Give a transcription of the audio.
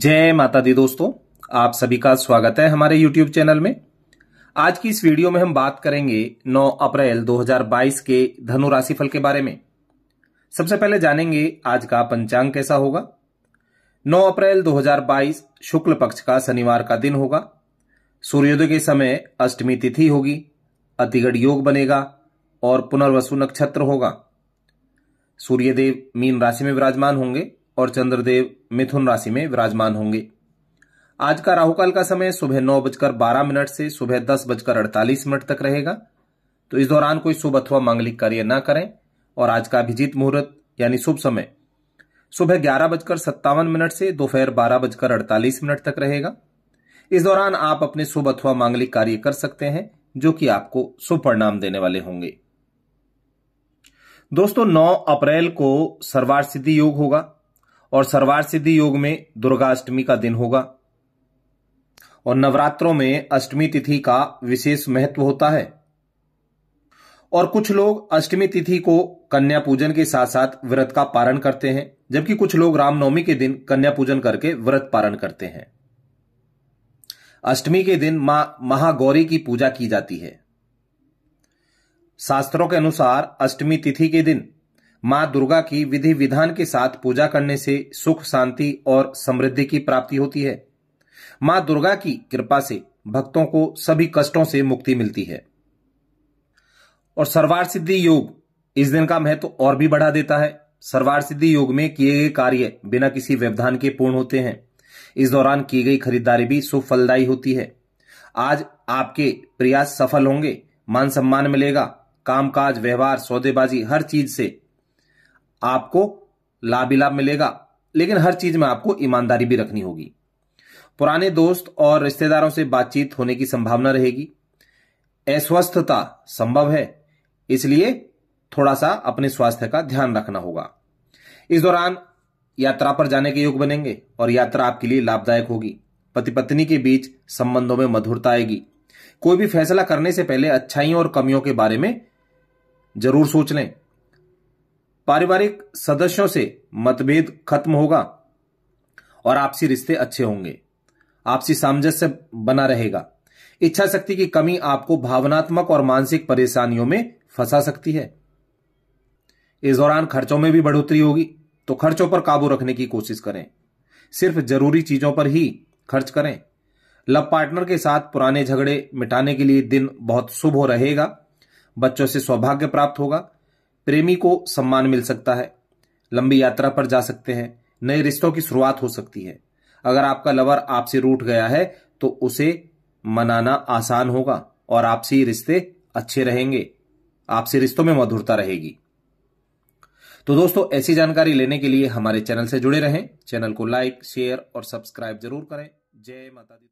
जय माता दी दोस्तों आप सभी का स्वागत है हमारे YouTube चैनल में आज की इस वीडियो में हम बात करेंगे 9 अप्रैल 2022 के धनु फल के बारे में सबसे पहले जानेंगे आज का पंचांग कैसा होगा 9 अप्रैल 2022 शुक्ल पक्ष का शनिवार का दिन होगा सूर्योदय के समय अष्टमी तिथि होगी अतिगढ़ योग बनेगा और पुनर्वसु नक्षत्र होगा सूर्यदेव मीन राशि में विराजमान होंगे और चंद्रदेव मिथुन राशि में विराजमान होंगे आज का राहुकाल का समय सुबह नौ बजकर बारह मिनट से सुबह दस बजकर अड़तालीस मिनट तक रहेगा तो इस दौरान कोई शुभ अथवा मांगलिक कार्य ना करें और आज का अभिजीत मुहूर्त यानी शुभ समय सुबह ग्यारह बजकर सत्तावन मिनट से दोपहर बारह बजकर अड़तालीस मिनट तक रहेगा इस दौरान आप अपने शुभ अथवा मांगलिक कार्य कर सकते हैं जो कि आपको शुभ परिणाम देने वाले होंगे दोस्तों 9 अप्रैल को सर्वार सिद्धि योग होगा और सर्वार सिद्धि योग में दुर्गाष्टमी का दिन होगा और नवरात्रों में अष्टमी तिथि का विशेष महत्व होता है और कुछ लोग अष्टमी तिथि को कन्या पूजन के साथ साथ व्रत का पारण करते हैं जबकि कुछ लोग रामनवमी के दिन कन्या पूजन करके व्रत पारण करते हैं अष्टमी के दिन मां महागौरी की पूजा की जाती है शास्त्रों के अनुसार अष्टमी तिथि के दिन मां दुर्गा की विधि विधान के साथ पूजा करने से सुख शांति और समृद्धि की प्राप्ति होती है मां दुर्गा की कृपा से भक्तों को सभी कष्टों से मुक्ति मिलती है और सर्वार सिद्धि योग इस दिन का महत्व तो और भी बढ़ा देता है सर्वार सिद्धि योग में किए गए कार्य बिना किसी व्यवधान के पूर्ण होते हैं इस दौरान की गई खरीदारी भी सुफलदायी होती है आज आपके प्रयास सफल होंगे मान सम्मान मिलेगा कामकाज व्यवहार सौदेबाजी हर चीज से आपको लाभ ही लाभ मिलेगा लेकिन हर चीज में आपको ईमानदारी भी रखनी होगी पुराने दोस्त और रिश्तेदारों से बातचीत होने की संभावना रहेगी अस्वस्थता संभव है इसलिए थोड़ा सा अपने स्वास्थ्य का ध्यान रखना होगा इस दौरान यात्रा पर जाने के योग बनेंगे और यात्रा आपके लिए लाभदायक होगी पति पत्नी के बीच संबंधों में मधुरता आएगी कोई भी फैसला करने से पहले अच्छाइयों और कमियों के बारे में जरूर सोच लें पारिवारिक सदस्यों से मतभेद खत्म होगा और आपसी रिश्ते अच्छे होंगे आपसी सामंजस्य बना रहेगा इच्छा शक्ति की कमी आपको भावनात्मक और मानसिक परेशानियों में फंसा सकती है इस दौरान खर्चों में भी बढ़ोतरी होगी तो खर्चों पर काबू रखने की कोशिश करें सिर्फ जरूरी चीजों पर ही खर्च करें लव पार्टनर के साथ पुराने झगड़े मिटाने के लिए दिन बहुत शुभ हो रहेगा बच्चों से सौभाग्य प्राप्त होगा प्रेमी को सम्मान मिल सकता है लंबी यात्रा पर जा सकते हैं नए रिश्तों की शुरुआत हो सकती है अगर आपका लवर आपसे रूठ गया है तो उसे मनाना आसान होगा और आपसे रिश्ते अच्छे रहेंगे आपसे रिश्तों में मधुरता रहेगी तो दोस्तों ऐसी जानकारी लेने के लिए हमारे चैनल से जुड़े रहें चैनल को लाइक शेयर और सब्सक्राइब जरूर करें जय माता दी